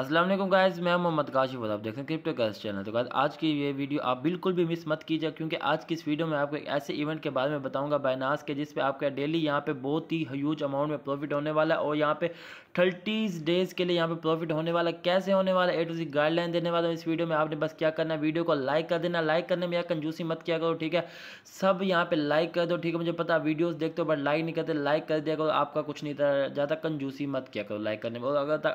Aslam guys मैं मोहम्मद काशिफ आप देख रहे हैं क्रिप्टो कैश चैनल तो गाइज आज की ये वीडियो आप बिल्कुल भी मिस मत कीजिए क्योंकि आज की इस वीडियो में आपको एक ऐसे इवेंट के बारे में बताऊंगा बायनास के जिस पे आपका डेली यहाँ पे बहुत ही ह्यूज अमाउंट में प्रॉफिट होने वाला है और यहाँ पे थर्टीज डेज़ के लिए यहाँ पे प्रॉफिट होने वाला कैसे होने वाला ए टू सी गाइडलाइन देने वाला हूँ इस वीडियो में आपने बस क्या करना वीडियो को लाइक कर देना लाइक करने में या कंजूसी मत किया करो ठीक है सब यहाँ पे लाइक कर दो ठीक है मुझे पता वीडियोज़ देखते हो बट लाइक नहीं करते लाइक कर दिया करो आपका कुछ नहीं ज्यादा कंजूसी मत किया करो लाइक करने में और अगर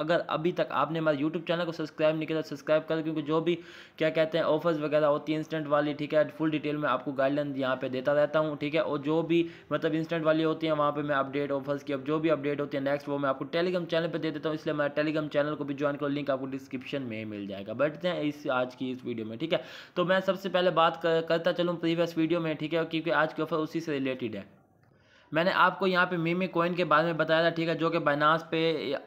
अगर अभी तक तक आपने हमारे यूट्यूब चैनल को सब्सक्राइब नहीं किया तो सब्सक्राइब कर क्योंकि जो भी क्या कहते हैं ऑफर्स वगैरह होती है इंस्टेंट वाली ठीक है फुल डिटेल में आपको गाइडलाइन यहाँ पे देता रहता हूँ ठीक है और जो भी मतलब इंस्टेंट वाली होती है वहाँ पर मैं अपडेट ऑफर्स की अब जो भी अपडेट होती है नेक्स्ट वो मैं आपको टेलीग्राम चैनल पर दे देता हूँ इसलिए मैं टेलीग्राम चैनल को भी ज्वाइन करो लिंक आपको डिस्क्रिप्शन में मिल जाएगा बैठते हैं इस आज की इस वीडियो में ठीक है तो मैं सबसे पहले बात करता चलूँ प्रीवियस वीडियो में ठीक है क्योंकि आज की ऑफर उसी से रिलेटेड है मैंने आपको यहाँ पे मीमी कोइन के बारे में बताया था ठीक है जो कि बाइनास पे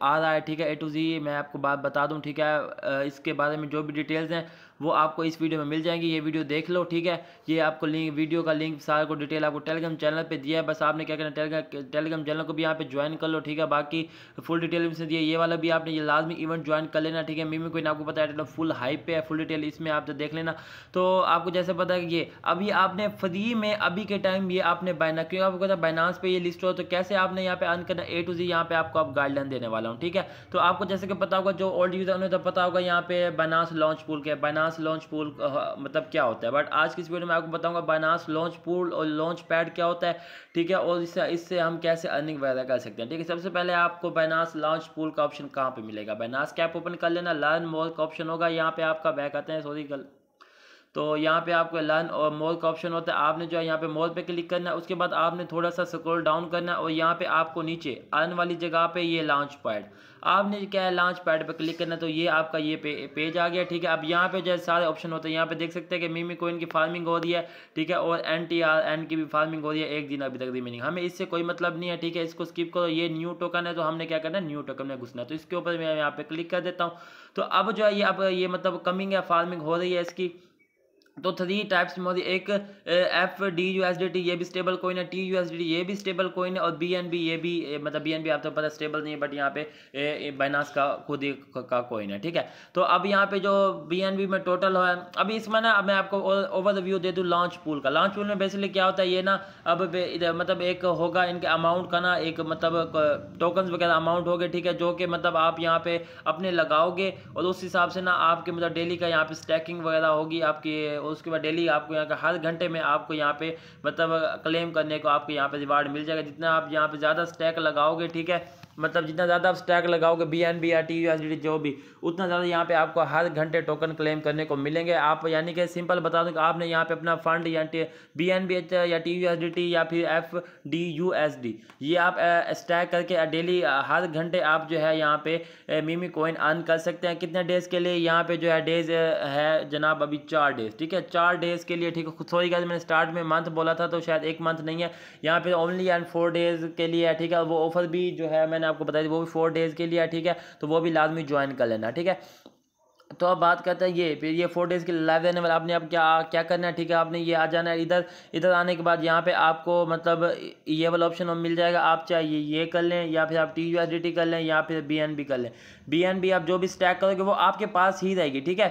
आ रहा है ठीक है ए टू जी मैं आपको बात बता दूँ ठीक है इसके बारे में जो भी डिटेल्स हैं वो आपको इस वीडियो में मिल जाएंगी ये वीडियो देख लो ठीक है ये आपको लिंक वीडियो का लिंक सारे को डिटेल आपको टेलीग्राम चैनल पर दिया है बस आपने क्या करना टेलीग्राम टेलीग्राम चैनल को भी यहाँ पे ज्वाइन कर लो ठीक है बाकी फुल डिटेल इसमें दिया ये वाला भी आपने ये लाजमी इवेंट ज्वाइन कर लेना ठीक है मीमी कोई आपको पता है फुल हाइप पे है फुल डिटेल इसमें आप तो देख लेना तो आपको जैसे पता है ये अभी आपने फदी में अभी के टाइम ये आपने बाइना क्योंकि आपको पता बाइनास पे ये लिस्ट हो तो कैसे आपने यहाँ पे अर्न करना ए टू जी यहाँ पे आपको आप गाइडलाइन देने वाला हूँ ठीक है तो आपको जैसे कि पता होगा जो ओल्ड यूज़र उन्हें तो पता होगा यहाँ पे बाइनास लॉन्च पुल के बाइनास बाइनास लॉन्च पूल मतलब क्या होता है बट आज की इस वीडियो में आपको बताऊंगा बाइनास लॉन्च पूल और लॉन्च पैड क्या होता है ठीक है और इससे इससे हम कैसे अर्निंग वगैरह कर सकते हैं ठीक है सबसे पहले आपको बाइनास लॉन्च पूल का ऑप्शन कहाँ पर मिलेगा बाइनास कैप ओपन कर लेना लर्न मोर का ऑप्शन होगा यहाँ पर आपका बैक आते हैं सॉरी तो यहाँ पे आपको लर्न और मोर का ऑप्शन होता है आपने जो है यहाँ पे मोर पे क्लिक करना है उसके बाद आपने थोड़ा सा स्क्रॉल डाउन करना है और यहाँ पे आपको नीचे अर्न वाली जगह पे ये लॉन्च पैड आपने क्या है लॉन्च पैड पे क्लिक करना है तो ये आपका ये पे, पेज आ गया ठीक है अब यहाँ पे जो है सारे ऑप्शन होते हैं यहाँ पे देख सकते हैं कि मीमी कोइन की फार्मिंग हो रही है ठीक है और एन टी आर एन की भी फार्मिंग हो रही है एक दिन अभी तक रिमेनिंग हमें इससे कोई मतलब नहीं है ठीक है इसको स्किप करो ये न्यू टोकन है तो हमने क्या करना है न्यू टोकन में घुसना है तो इसके ऊपर मैं यहाँ पे क्लिक कर देता हूँ तो अब जो है ये अब ये मतलब कमिंग है फार्मिंग हो रही है इसकी तो थ्री टाइप्स में एक F D U S D T ये भी स्टेबल कोइन है T U S D T ये भी स्टेबल कोइन है और बी एन बी ये भी मतलब बी एन बी आपको तो पता स्टेबल नहीं है बट यहाँ पे बाइनास का खुद ही का कोइन है ठीक है तो अब यहाँ पे जो बी एन बी में टोटल हो अभी इसमें ना अब मैं आपको ओवर द व्यू दे दूँ लॉन्च पूल का लॉन्च पूल में बेसिकली क्या होता है ये ना अब मतलब एक होगा इनके अमाउंट का ना एक मतलब टोकन वगैरह अमाउंट हो गए ठीक है जो कि मतलब आप यहाँ पे अपने लगाओगे और उस हिसाब से ना आपके मतलब डेली का यहाँ पे स्टैकिंग वगैरह होगी आपकी और उसके बाद डेली आपको यहाँ का हर घंटे में आपको यहाँ पे मतलब क्लेम करने को आपको यहाँ पे रिवार्ड मिल जाएगा जितना आप यहाँ पे ज़्यादा स्टैक लगाओगे ठीक है मतलब जितना ज़्यादा आप स्टैक लगाओगे बी एन बी या टी यू एस डी जो भी उतना ज़्यादा यहाँ पे आपको हर घंटे टोकन क्लेम करने को मिलेंगे आप यानी कि सिंपल बता दूँ कि आपने यहाँ पे अपना फंड या बी एन बी एच या T U S D T या फिर F D U S D ये आप स्टैक करके डेली हर घंटे आप जो है यहाँ पे मीमी कोइन अर्न कर सकते हैं कितने डेज़ के लिए यहाँ पे जो है डेज़ है जनाब अभी चार डेज़ ठीक है चार डेज़ के लिए ठीक है सॉरी गाइज मैंने स्टार्ट में मंथ बोला था तो शायद एक मंथ नहीं है यहाँ पे ओनली एंड फोर डेज़ के लिए है ठीक है वो ऑफर भी जो है मैंने आपको बताई थी वो भी फोर डेज़ के लिए ठीक है तो वो भी लाजमी ज्वाइन कर लेना ठीक है तो अब बात करते हैं ये फिर ये फोर डेज़ के लाइव देने वाला आपने अब क्या क्या करना है ठीक है आपने ये आ जाना है इधर इधर आने के बाद यहाँ पे आपको मतलब ये वाला ऑप्शन मिल जाएगा आप चाहे ये ये कर लें या फिर आप टी यू कर लें या फिर बी कर लें बी आप जो भी स्टैक करोगे वो आपके पास ही रहेगी ठीक है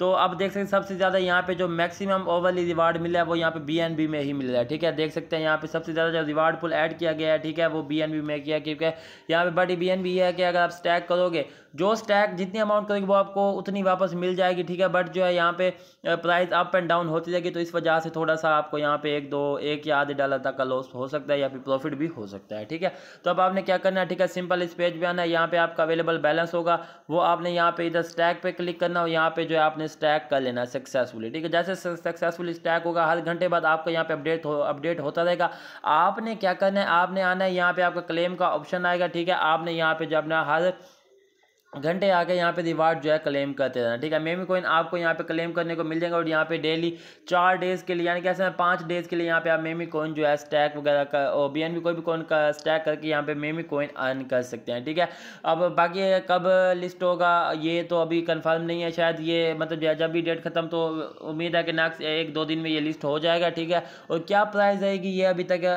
तो आप देख सकते हैं सबसे ज़्यादा यहाँ पे जो मैक्सिमम ओवरली रिवार्ड मिला है वो यहाँ पे बीएनबी में ही मिल रहा है ठीक है देख सकते हैं यहाँ पे सबसे ज़्यादा जो रिवार्ड पुल ऐड किया गया है ठीक है वो बीएनबी में किया क्योंकि यहाँ पे बड़ी बीएनबी है कि अगर आप स्टैक करोगे जो स्टैक जितनी अमाउंट करोगे वो आपको उतनी वापस मिल जाएगी ठीक है बट जो है यहाँ पे प्राइस अप एंड डाउन होती जाएगी तो इस वजह से थोड़ा सा आपको यहाँ पे एक दो एक या आधे डॉलर तक का लॉस हो सकता है या फिर प्रॉफिट भी हो सकता है ठीक है तो अब आपने क्या करना है ठीक है सिंपल इस पेज पर आना है यहाँ पे आपका अवेलेबल बैलेंस होगा वो आपने यहाँ पे इधर स्टैक पे क्लिक करना और यहाँ पे जो है आपने आपने स्टैक कर लेना सक्सेसफुली ठीक है जैसे सक्सेसफुल स्टैक होगा हर घंटे बाद आपका यहाँ पे अपडेट हो अपडेट होता रहेगा आपने क्या करना है आपने आना है यहाँ पे आपका क्लेम का ऑप्शन आएगा ठीक है आपने यहाँ पे जो अपना हर घंटे आके यहाँ पे रिवार्ड जो है क्लेम करते रहना ठीक है मेमी कोइन आपको यहाँ पे क्लेम करने को मिल जाएगा और यहाँ पे डेली चार डेज़ के लिए यानी कि ऐसे में पाँच डेज़ के लिए यहाँ पे आप मेमी कोइन जो है स्टैक वगैरह का और बी एन बी कोई भी कोइन का स्टैक करके यहाँ पे मेमी कोइन अर्न कर सकते हैं ठीक है अब बाकी कब लिस्ट होगा ये तो अभी कन्फर्म नहीं है शायद ये मतलब जब भी डेट ख़त्म तो उम्मीद है कि नेक्स्ट एक दो दिन में ये लिस्ट हो जाएगा ठीक है और क्या प्राइस रहेगी ये अभी तक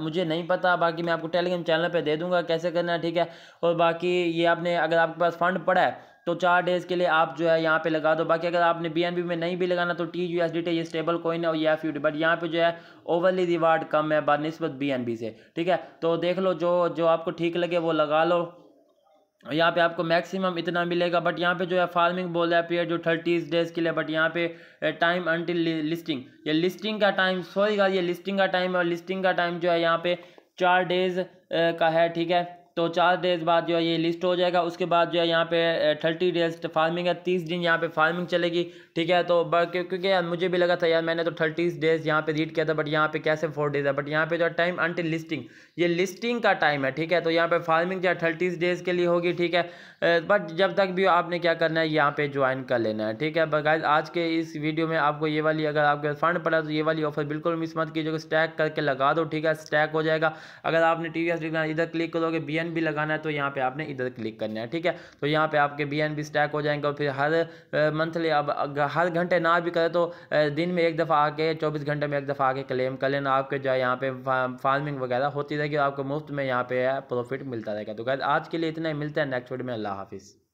मुझे नहीं पता बाकी मैं आपको टेलीग्राम चैनल पर दे दूँगा कैसे करना ठीक है और बाकी ये आपने अगर आपके पास फंड पड़ा है तो चार डेज के लिए आप जो है यहाँ पे लगा दो बाकी अगर आपने बी में नहीं भी लगाना तो T U S D T ये स्टेबल कोइन है और ये एफ यू बट यहाँ पे जो है ओवरली रिवार्ड कम है बनस्बत नस्बत बी से ठीक है तो देख लो जो जो आपको ठीक लगे वो लगा लो यहाँ पे आपको मैक्सिमम इतना मिलेगा बट यहाँ पे जो है फार्मिंग बोल रहा है पीरियड जो थर्टीज डेज के लिए बट यहाँ पे टाइम अंटिल लिस्टिंग ये लिस्टिंग का टाइम सॉरी ये लिस्टिंग का टाइम है और लिस्टिंग का टाइम जो है यहाँ पे चार डेज का है ठीक है तो चार डेज बाद जो है ये लिस्ट हो जाएगा उसके बाद जो है यहाँ पे थर्टी डेज फार्मिंग है तीस दिन यहाँ पे फार्मिंग चलेगी ठीक है तो क्योंकि यार मुझे भी लगा था यार मैंने तो थर्टी डेज यहाँ पे रीड किया था बट यहाँ पे कैसे फोर डेज है बट यहाँ पे जो है टाइम अंटिल लिस्टिंग ये लिस्टिंग का टाइम है ठीक है तो यहाँ पे फार्मिंग जो है थर्टी डेज के लिए होगी ठीक है बट जब तक भी आपने क्या करना है यहाँ पे ज्वाइन कर लेना है ठीक है बगैर आज के इस वीडियो में आपको ये वाली अगर आपके फंड पड़ा तो ये वाली ऑफर बिल्कुल मिस मत कीजिएगा स्टैक करके लगा दो ठीक है स्टैक हो जाएगा अगर आपने टी वी इधर क्लिक करोगे बी बी लगाना है तो यहाँ पे आपने इधर क्लिक करना है ठीक है तो यहाँ पे आपके बी एन बी स्टैक हो जाएंगे और फिर हर मंथली अब हर घंटे ना भी करें तो दिन में एक दफ़ा आके चौबीस घंटे में एक दफ़ा आके क्लेम कर लेना आपके जो है यहाँ पे फार्मिंग वगैरह होती रहेगी और आपको मुफ्त में यहाँ पे प्रॉफिट मिलता रहेगा तो गैर आज के लिए इतना ही मिलता है नेक्स्ट वीडियो में अल्लाह हाफिज़